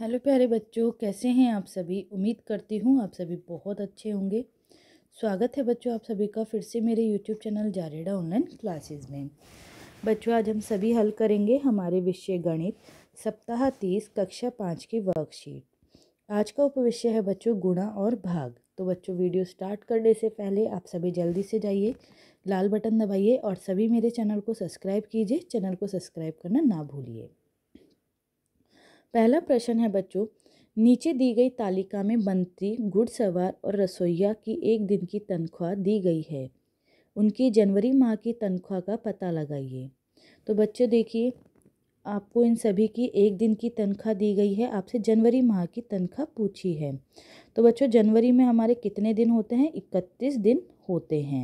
hello प्यारे बच्चों कैसे हैं आप सभी उम्मीद करती हूँ आप सभी बहुत अच्छे होंगे स्वागत है बच्चों आप सभी का फिर से मेरे YouTube channel Jareda online classes में बच्चों आज हम सभी हल करेंगे हमारे विषय गणित सप्ताह तीस कक्षा पाँच की वर्कशीट आज का उपविषय है बच्चों गुणा और भाग तो बच्चों वीडियो स्टार्ट करने से पहले आप सभी जल्दी से जाइए लाल बटन दबाइए और सभी मेरे चैनल को सब्सक्राइब कीजिए चैनल को सब्सक्राइब करना ना भूलिए पहला प्रश्न है बच्चों नीचे दी गई तालिका में मंत्री घुड़सवार और रसोइया की एक दिन की तनख्वाह दी गई है उनकी जनवरी माह की तनख्वाह का पता लगाइए तो बच्चों देखिए आपको इन सभी की एक दिन की तनख्वाह दी गई है आपसे जनवरी माह की तनख्वाह पूछी है तो बच्चों जनवरी में हमारे कितने दिन होते हैं इकतीस दिन होते हैं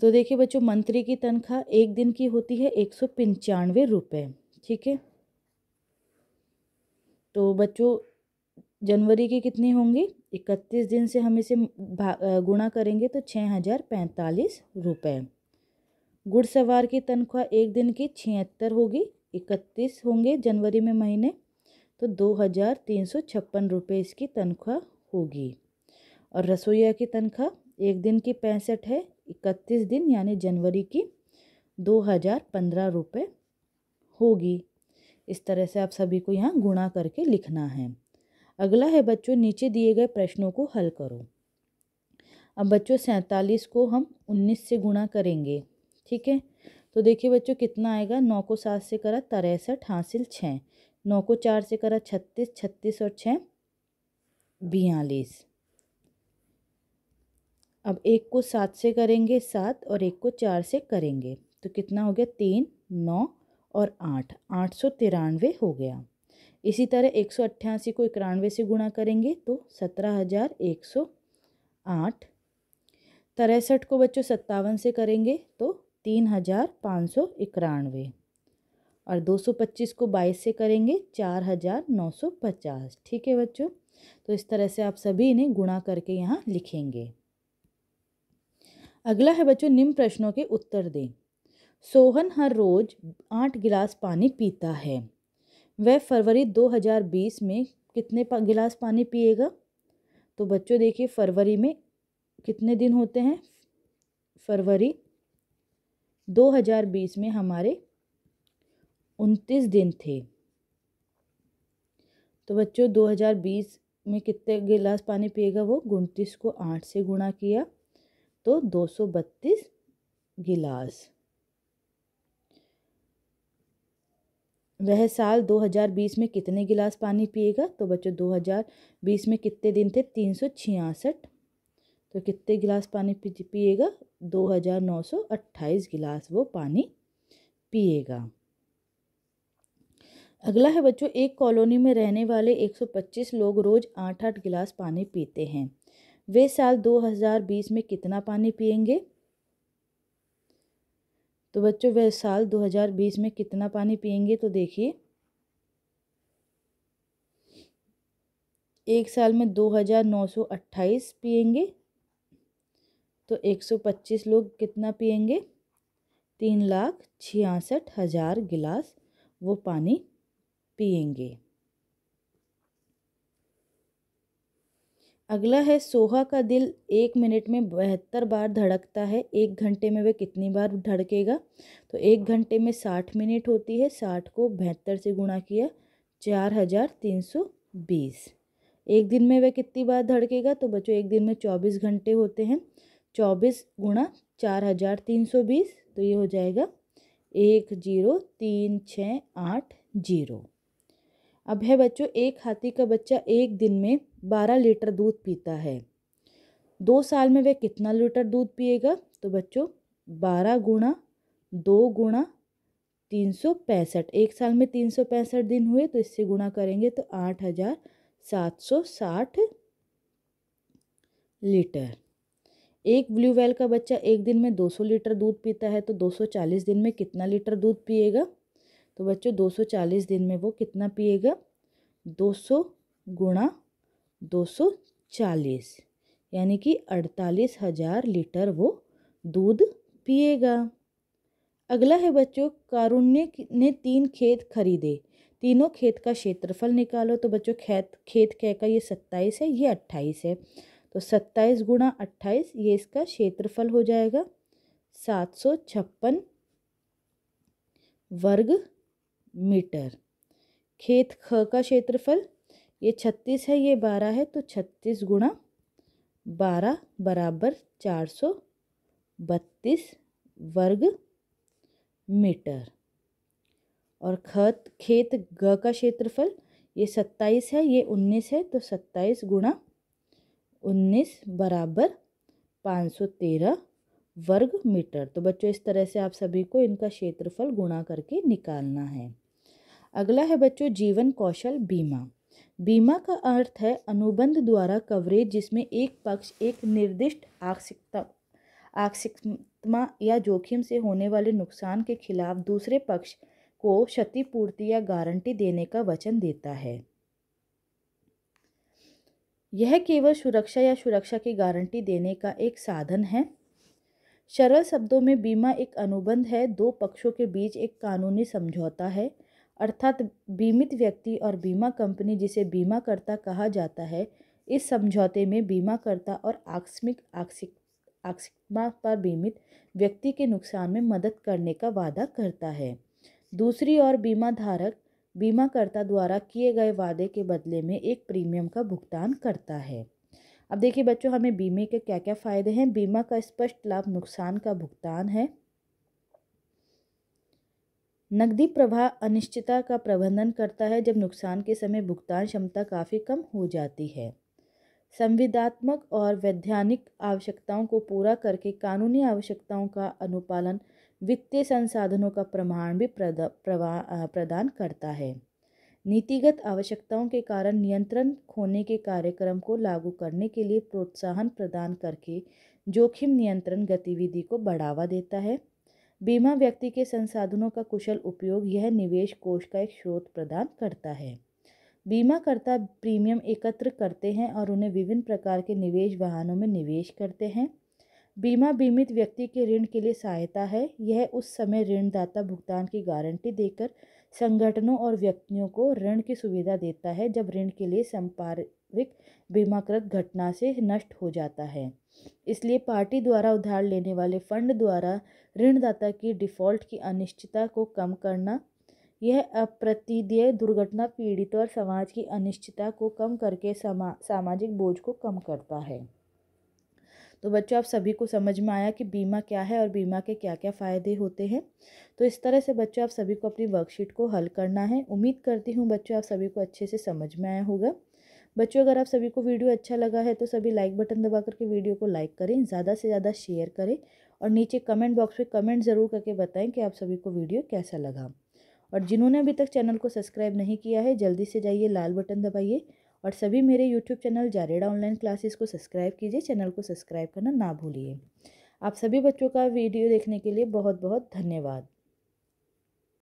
तो देखिए बच्चों मंत्री की तनख्वाह एक दिन की होती है एक सौ पंचानवे रुपये ठीक है तो बच्चों जनवरी की कितनी होंगी इकतीस दिन से हम इसे गुणा करेंगे तो छः हज़ार पैंतालीस रुपये घुड़सवार की तनख्वाह एक दिन की छिहत्तर होगी इकतीस होंगे जनवरी में महीने तो दो हज़ार तीन सौ छप्पन रुपये इसकी तनख्वाह होगी और रसोईया की तनख्वाह एक दिन की पैंसठ है इकतीस दिन यानी जनवरी की दो हज़ार पंद्रह रुपये होगी इस तरह से आप सभी को यहाँ गुणा करके लिखना है अगला है बच्चों नीचे दिए गए प्रश्नों को हल करो अब बच्चों सैंतालीस को हम उन्नीस से गुणा करेंगे ठीक है तो देखिए बच्चों कितना आएगा नौ को सात से करा तिरसठ हासिल छः नौ को चार से करा छत्तीस छत्तीस और छः बयालीस अब एक को सात से करेंगे सात और एक को चार से करेंगे तो कितना हो गया तीन नौ और आठ आठ सौ तिरानवे हो गया इसी तरह एक सौ अट्ठासी को इक्यानवे से गुणा करेंगे तो सत्रह हज़ार एक सौ आठ तिरसठ को बच्चों सत्तावन से करेंगे तो तीन हज़ार पाँच सौ इक्यानवे और दो सौ पच्चीस को बाईस से करेंगे चार हज़ार नौ सौ पचास ठीक है बच्चों तो इस तरह से आप सभी इन्हें गुणा करके यहाँ लिखेंगे अगला है बच्चों निम्न प्रश्नों के उत्तर दें सोहन हर रोज आठ गिलास पानी पीता है वह फरवरी 2020 में कितने पा, गिलास पानी पिएगा तो बच्चों देखिए फरवरी में कितने दिन होते हैं फरवरी 2020 में हमारे उनतीस दिन थे तो बच्चों 2020 में कितने गिलास पानी पिएगा वो उनतीस को आठ से गुणा किया तो 232 गिलास वह साल 2020 में कितने गिलास पानी पिएगा तो बच्चों 2020 में कितने दिन थे तीन सौ छियासठ तो कितने गिलास पानी पिएगा दो हजार नौ सौ अट्ठाईस गिलास वो पानी पिएगा अगला है बच्चों एक कॉलोनी में रहने वाले एक सौ पच्चीस लोग रोज़ आठ आठ गिलास पानी पीते हैं वे साल 2020 में कितना पानी पिएंगे तो बच्चों वह साल 2020 में कितना पानी पिएंगे तो देखिए एक साल में 2928 पिएंगे तो 125 लोग कितना पिएंगे तीन लाख छियासठ हज़ार गिलास वो पानी पिएंगे अगला है सोहा का दिल एक मिनट में बहत्तर बार धड़कता है एक घंटे में वह कितनी बार धड़केगा तो एक घंटे में साठ मिनट होती है साठ को बहत्तर से गुणा किया चार हज़ार तीन सौ बीस एक दिन में वह कितनी बार धड़केगा तो बच्चों एक दिन में चौबीस घंटे होते हैं चौबीस गुणा चार हज़ार तीन सौ बीस तो ये हो जाएगा एक जीरो तीन छः आठ जीरो अब है बच्चों एक हाथी का बच्चा एक दिन में बारह लीटर दूध पीता है दो साल में वह कितना लीटर दूध पिएगा तो बच्चों बारह गुणा दो गुणा तीन सौ पैंसठ एक साल में तीन सौ पैंसठ दिन हुए तो इससे गुणा करेंगे तो आठ हज़ार सात सौ साठ लीटर एक ब्लू वेल का बच्चा एक दिन में दो सौ लीटर दूध पीता है तो दो सौ चालीस दिन में कितना लीटर दूध पिएगा तो बच्चों 240 दिन में वो कितना पिएगा 200 गुणा दो यानी कि अड़तालीस हज़ार लीटर वो दूध पिएगा अगला है बच्चों कारुण्य ने तीन खेत खरीदे तीनों खेत का क्षेत्रफल निकालो तो बच्चों खेत खेत कह का ये सत्ताईस है ये अट्ठाईस है तो सत्ताईस गुणा अट्ठाईस ये इसका क्षेत्रफल हो जाएगा सात सौ छप्पन वर्ग मीटर खेत ख का क्षेत्रफल ये छत्तीस है ये बारह है तो छत्तीस गुणा बारह बराबर चार सौ बत्तीस वर्ग मीटर और खत खेत ग का क्षेत्रफल ये सत्ताईस है ये उन्नीस है तो सत्ताईस गुणा उन्नीस बराबर पाँच सौ तेरह वर्ग मीटर तो बच्चों इस तरह से आप सभी को इनका क्षेत्रफल गुणा करके निकालना है अगला है बच्चों जीवन कौशल बीमा बीमा का अर्थ है अनुबंध द्वारा कवरेज जिसमें एक पक्ष एक निर्दिष्ट आक्षिकता आक्षिकमा या जोखिम से होने वाले नुकसान के खिलाफ दूसरे पक्ष को क्षतिपूर्ति या गारंटी देने का वचन देता है यह केवल सुरक्षा या सुरक्षा की गारंटी देने का एक साधन है सरल शब्दों में बीमा एक अनुबंध है दो पक्षों के बीच एक कानूनी समझौता है अर्थात बीमित व्यक्ति और बीमा कंपनी जिसे बीमाकर्ता कहा जाता है इस समझौते में बीमाकर्ता और आकस्मिक आकसिक आकस्मा पर बीमित व्यक्ति के नुकसान में मदद करने का वादा करता है दूसरी ओर बीमा धारक बीमाकर्ता द्वारा किए गए वादे के बदले में एक प्रीमियम का भुगतान करता है अब देखिए बच्चों हमें बीमे के क्या क्या फ़ायदे हैं बीमा का स्पष्ट लाभ नुकसान का भुगतान है नकदी प्रवाह अनिश्चितता का प्रबंधन करता है जब नुकसान के समय भुगतान क्षमता काफ़ी कम हो जाती है संविदात्मक और वैधानिक आवश्यकताओं को पूरा करके कानूनी आवश्यकताओं का अनुपालन वित्तीय संसाधनों का प्रमाण भी प्रदान करता है नीतिगत आवश्यकताओं के कारण नियंत्रण खोने के कार्यक्रम को लागू करने के लिए प्रोत्साहन प्रदान करके जोखिम नियंत्रण गतिविधि को बढ़ावा देता है बीमा व्यक्ति के संसाधनों का कुशल उपयोग यह निवेश कोष का एक स्रोत प्रदान करता है बीमाकर्ता प्रीमियम एकत्र करते हैं और उन्हें विभिन्न प्रकार के निवेश वाहनों में निवेश करते हैं बीमा बीमित व्यक्ति के ऋण के लिए सहायता है यह उस समय ऋणदाता भुगतान की गारंटी देकर संगठनों और व्यक्तियों को ऋण की सुविधा देता है जब ऋण के लिए संपार्विक बीमाकृत घटना से नष्ट हो जाता है इसलिए पार्टी द्वारा उधार लेने वाले फंड द्वारा ऋणदाता की डिफ़ॉल्ट की अनिश्चितता को कम करना यह अप्रतिदेय दुर्घटना पीड़ित और समाज की अनिश्चितता को कम करके समा सामाजिक बोझ को कम करता है तो बच्चों आप सभी को समझ में आया कि बीमा क्या है और बीमा के क्या क्या फ़ायदे होते हैं तो इस तरह से बच्चों आप सभी को अपनी वर्कशीट को हल करना है उम्मीद करती हूँ बच्चों आप सभी को अच्छे से समझ में आया होगा बच्चों अगर आप सभी को वीडियो अच्छा लगा है तो सभी लाइक बटन दबा करके वीडियो को लाइक करें ज़्यादा से ज़्यादा शेयर करें और नीचे कमेंट बॉक्स में कमेंट ज़रूर करके बताएं कि आप सभी को वीडियो कैसा लगा और जिन्होंने अभी तक चैनल को सब्सक्राइब नहीं किया है जल्दी से जाइए लाल बटन दबाइए और सभी मेरे YouTube channel Jareda online classes को सब्सक्राइब कीजिए चैनल को सब्सक्राइब करना ना भूलिए आप सभी बच्चों का वीडियो देखने के लिए बहुत बहुत धन्यवाद